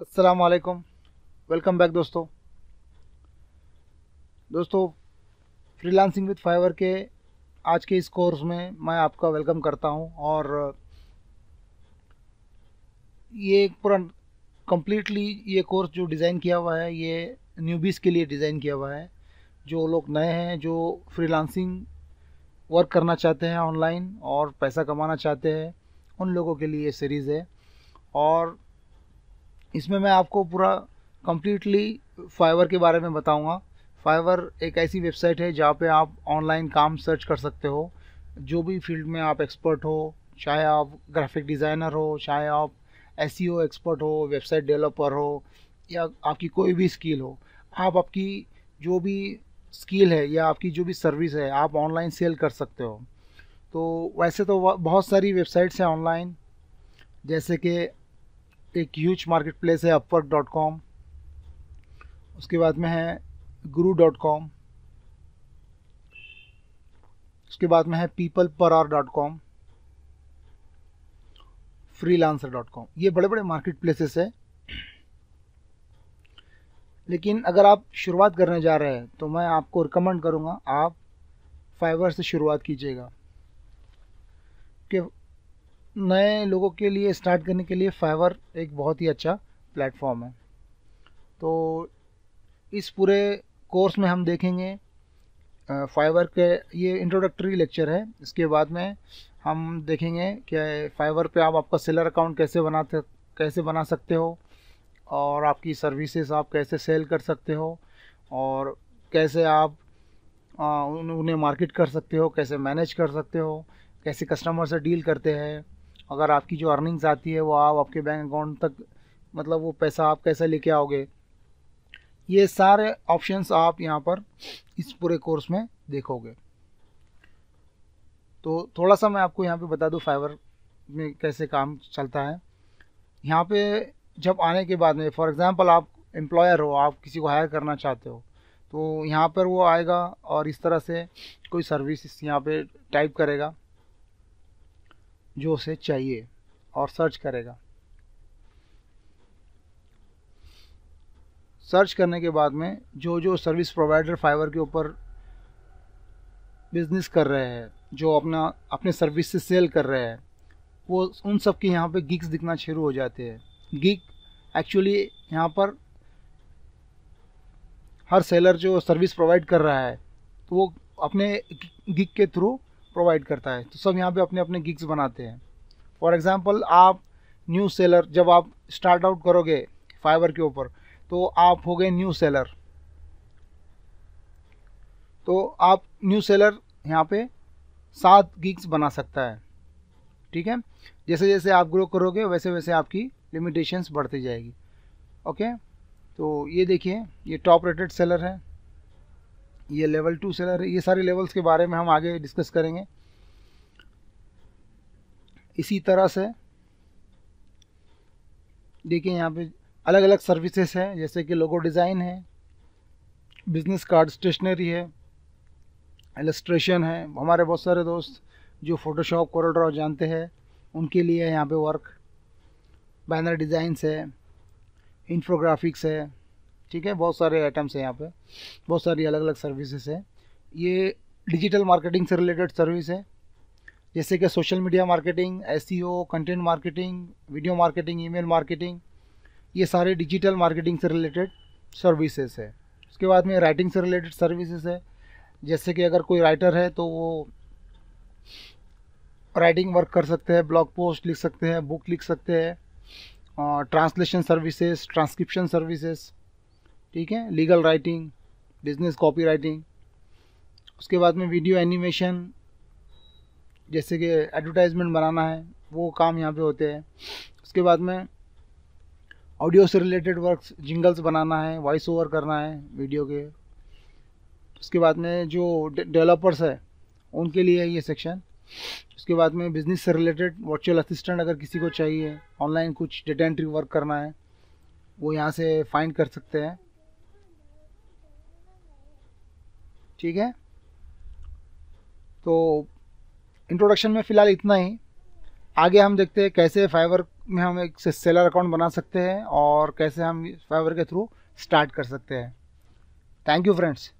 अस्सलाम वालेकुम welcome back दोस्तों दोस्तों फ्रीलांसिंग विद फाइवर के आज के इस कोर्स में मैं आपका वेलकम करता हूं और ये एक पूरा कम्प्लीटली ये कोर्स जो डिज़ाइन किया हुआ है ये न्यूबीज़ के लिए डिज़ाइन किया हुआ है जो लोग नए हैं जो फ्रीलांसिंग वर्क करना चाहते हैं ऑनलाइन और पैसा कमाना चाहते हैं उन लोगों के लिए ये सीरीज़ है और इसमें मैं आपको पूरा कम्प्लीटली फाइवर के बारे में बताऊँगा फाइवर एक ऐसी वेबसाइट है जहाँ पर आप ऑनलाइन काम सर्च कर सकते हो जो भी फील्ड में आप एक्सपर्ट हो चाहे आप ग्राफिक डिज़ाइनर हो चाहे आप एस एक्सपर्ट e हो वेबसाइट डेवलपर हो या आपकी कोई भी स्किल हो आप आपकी जो भी स्किल है या आपकी जो भी सर्विस है आप ऑनलाइन सेल कर सकते हो तो वैसे तो बहुत सारी वेबसाइट्स हैं ऑनलाइन जैसे कि एक ह्यूज मार्केट प्लेस है अपवर्क डॉट कॉम उसके बाद में है गुरु डॉट कॉम उसके बाद में है people per hour dot com freelancer dot com ये बड़े बड़े मार्केट प्लेसेस है लेकिन अगर आप शुरुआत करने जा रहे हैं तो मैं आपको रिकमेंड करूँगा आप फाइवर से शुरुआत कीजिएगा नए लोगों के लिए स्टार्ट करने के लिए फाइवर एक बहुत ही अच्छा प्लेटफॉर्म है तो इस पूरे कोर्स में हम देखेंगे फाइवर के ये इंट्रोडक्टरी लेक्चर है इसके बाद में हम देखेंगे कि फाइवर पे आप आपका सेलर अकाउंट कैसे बनाते कैसे बना सकते हो और आपकी सर्विसेज आप कैसे सेल कर सकते हो और कैसे आप उन्हें मार्केट कर सकते हो कैसे मैनेज कर सकते हो कैसे कस्टमर से डील करते हैं अगर आपकी जो अर्निंग्स आती है वो आप आपके बैंक अकाउंट तक मतलब वो पैसा आप कैसे लेके आओगे ये सारे ऑप्शंस आप यहाँ पर इस पूरे कोर्स में देखोगे तो थोड़ा सा मैं आपको यहाँ पे बता दूँ फाइवर में कैसे काम चलता है यहाँ पे जब आने के बाद में फॉर एग्ज़ाम्पल आप एम्प्लॉयर हो आप किसी को हायर करना चाहते हो तो यहाँ पर वो आएगा और इस तरह से कोई सर्विस यहाँ पे टाइप करेगा जो उसे चाहिए और सर्च करेगा सर्च करने के बाद में जो जो सर्विस प्रोवाइडर फाइवर के ऊपर बिजनेस कर रहे हैं जो अपना अपने सर्विस से सेल कर रहे हैं वो उन सब के यहाँ पे गिग्स दिखना शुरू हो जाते हैं गिग एक्चुअली यहाँ पर हर सेलर जो सर्विस प्रोवाइड कर रहा है तो वो अपने गिग के थ्रू प्रोवाइड करता है तो सब यहाँ पे अपने अपने गिग्स बनाते हैं फॉर एग्ज़ाम्पल आप न्यू सेलर जब आप स्टार्ट आउट करोगे फाइबर के ऊपर तो आप हो गए न्यू सेलर तो आप न्यू सेलर यहाँ पे सात गिग्स बना सकता है ठीक है जैसे जैसे आप ग्रो करोगे वैसे वैसे आपकी लिमिटेशंस बढ़ती जाएगी ओके तो ये देखिए ये टॉप रेटेड सेलर है ये लेवल टू सेलर है ये सारे लेवल्स के बारे में हम आगे डिस्कस करेंगे इसी तरह से देखिए यहाँ पे अलग अलग सर्विसेज हैं जैसे कि लोगो डिज़ाइन है बिजनेस कार्ड स्टेशनरी है एलस्ट्रेशन है हमारे बहुत सारे दोस्त जो फोटोशॉप ड्रॉ जानते हैं उनके लिए यहाँ पे वर्क बैनर डिज़ाइंस है इंफोग्राफिक्स है ठीक है बहुत सारे आइटम्स हैं यहाँ पे बहुत सारी अलग अलग सर्विसेज हैं ये डिजिटल मार्केटिंग से रिलेटेड सर्विस है जैसे कि सोशल मीडिया मार्केटिंग एस content marketing video marketing email marketing ये सारे डिजिटल मार्केटिंग से रिलेटेड सर्विसेज है उसके बाद में राइटिंग से रिलेटेड सर्विसेज है जैसे कि अगर कोई राइटर है तो वो राइटिंग वर्क कर सकते हैं ब्लॉग पोस्ट लिख सकते हैं बुक लिख सकते हैं ट्रांसलेशन सर्विसेज ट्रांसक्रिप्शन सर्विसेज ठीक है legal writing business copy writing उसके बाद में वीडियो एनिमेशन जैसे कि एडवर्टाइजमेंट बनाना है वो काम यहाँ पे होते हैं उसके बाद में ऑडियो से रिलेटेड वर्क्स जिंगल्स बनाना है वॉइस ओवर करना है वीडियो के उसके बाद में जो डेवलपर्स है उनके लिए है ये सेक्शन उसके बाद में बिज़नेस से रिलेटेड वर्चुअल असिस्टेंट अगर किसी को चाहिए ऑनलाइन कुछ डेटा एंट्री वर्क करना है वो यहाँ से फाइंड कर सकते हैं ठीक है तो इंट्रोडक्शन में फ़िलहाल इतना ही आगे हम देखते हैं कैसे फाइवर में हम एक सेलर अकाउंट बना सकते हैं और कैसे हम फाइवर के थ्रू स्टार्ट कर सकते हैं थैंक यू फ्रेंड्स